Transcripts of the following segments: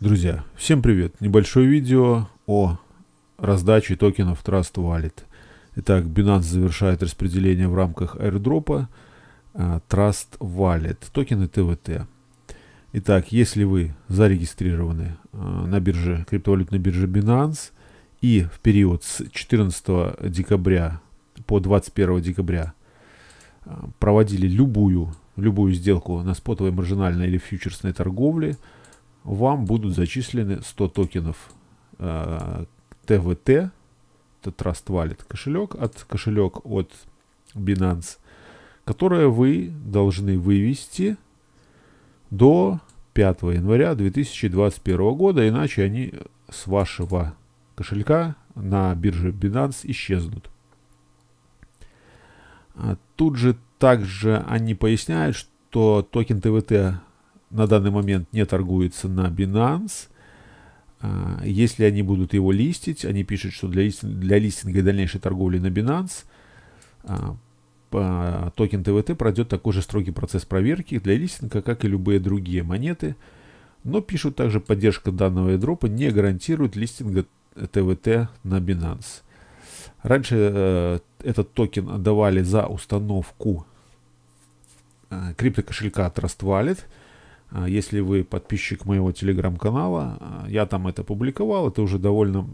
Друзья, всем привет! Небольшое видео о раздаче токенов Trust Wallet. Итак, Binance завершает распределение в рамках аирдропа э, Trust Wallet, токены ТВТ. Итак, если вы зарегистрированы э, на бирже, криптовалютной бирже Binance и в период с 14 декабря по 21 декабря э, проводили любую, любую сделку на спотовой, маржинальной или фьючерсной торговле – вам будут зачислены 100 токенов ТВТ, э, это Trust Wallet кошелек, от кошелек от Binance, которые вы должны вывести до 5 января 2021 года, иначе они с вашего кошелька на бирже Binance исчезнут. А тут же также они поясняют, что токен ТВТ на данный момент не торгуется на Binance. А, если они будут его листить, они пишут, что для, листинга, для листинга и дальнейшей торговли на Binance а, по токен ТВТ пройдет такой же строгий процесс проверки для листинга, как и любые другие монеты. Но пишут также, поддержка данного дропа не гарантирует листинга ТВТ на Binance. Раньше э, этот токен отдавали за установку э, криптокошелька Trust Wallet – а, если вы подписчик моего телеграм-канала, а, я там это публиковал, это уже довольно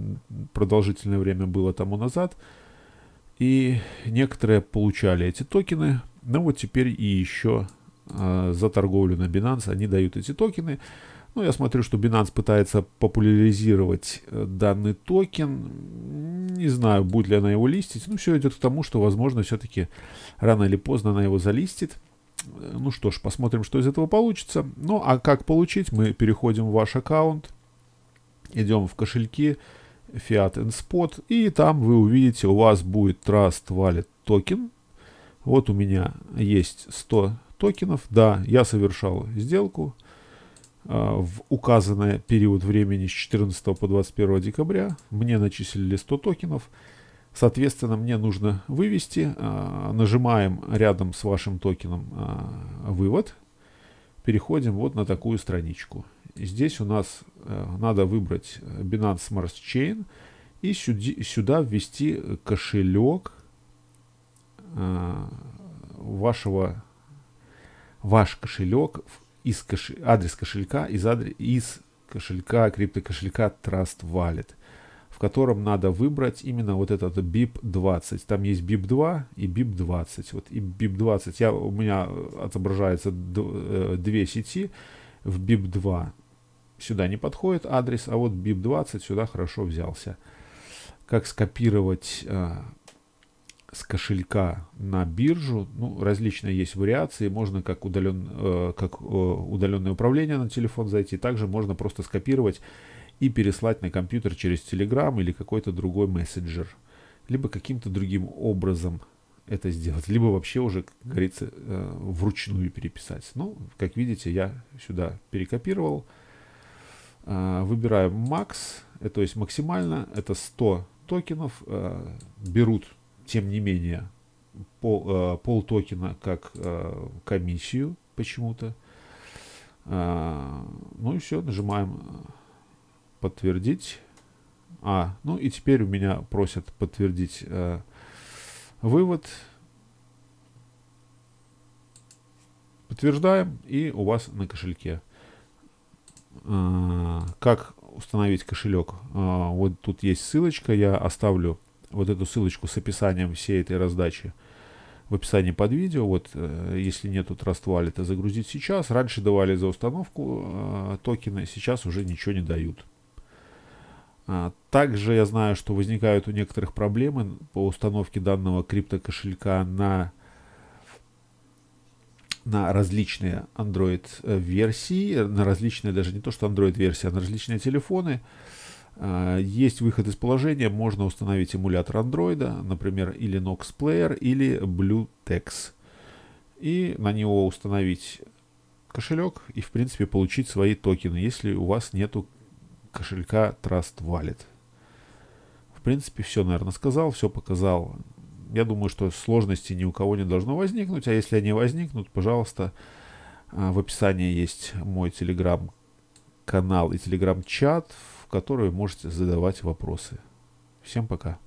продолжительное время было тому назад. И некоторые получали эти токены, Ну вот теперь и еще а, за торговлю на Binance они дают эти токены. Ну, я смотрю, что Binance пытается популяризировать э, данный токен. Не знаю, будет ли она его листить. Ну все идет к тому, что, возможно, все-таки рано или поздно она его залистит. Ну что ж, посмотрим, что из этого получится. Ну а как получить? Мы переходим в ваш аккаунт, идем в кошельки Fiat and Spot, и там вы увидите, у вас будет Trust Wallet токен. Вот у меня есть 100 токенов. Да, я совершал сделку а, в указанный период времени с 14 по 21 декабря. Мне начислили 100 токенов. Соответственно, мне нужно вывести. А, нажимаем рядом с вашим токеном а, «Вывод». Переходим вот на такую страничку. Здесь у нас э, надо выбрать Binance Smart Chain и сюда ввести кошелек а, вашего ваш кошелек из кошель, адрес кошелька из адрес из кошелька кошелька Trust Wallet в котором надо выбрать именно вот этот BIP20. Там есть BIP2 и BIP20. Вот и BIP20 я, у меня отображается э, две сети. В BIP2 сюда не подходит адрес, а вот BIP20 сюда хорошо взялся. Как скопировать э, с кошелька на биржу? Ну, различные есть вариации. Можно как, удален, э, как э, удаленное управление на телефон зайти. Также можно просто скопировать и переслать на компьютер через Telegram или какой-то другой мессенджер. Либо каким-то другим образом это сделать. Либо вообще уже, как говорится, э, вручную переписать. Ну, как видите, я сюда перекопировал. Э, выбираю макс, э, то есть максимально, это 100 токенов. Берут, тем не менее, пол, пол токена как комиссию почему-то. Ну и все, нажимаем подтвердить. А, ну и теперь у меня просят подтвердить э, вывод. Подтверждаем, и у вас на кошельке. Э, как установить кошелек? Э, вот тут есть ссылочка, я оставлю вот эту ссылочку с описанием всей этой раздачи в описании под видео. Вот, э, если нету Trust Wallet, загрузить сейчас. Раньше давали за установку э, токена, сейчас уже ничего не дают. А, также я знаю, что возникают у некоторых проблемы по установке данного криптокошелька на, на различные Android-версии, э, на различные даже не то, что Android-версии, а на различные телефоны. А, есть выход из положения, можно установить эмулятор Android, например, или Nox Player, или Bluetex. И на него установить кошелек и, в принципе, получить свои токены, если у вас нету кошелька Trust Wallet. В принципе, все, наверное, сказал, все показал. Я думаю, что сложности ни у кого не должно возникнуть, а если они возникнут, пожалуйста, а, в описании есть мой телеграм-канал и телеграм-чат, в который можете задавать вопросы. Всем пока.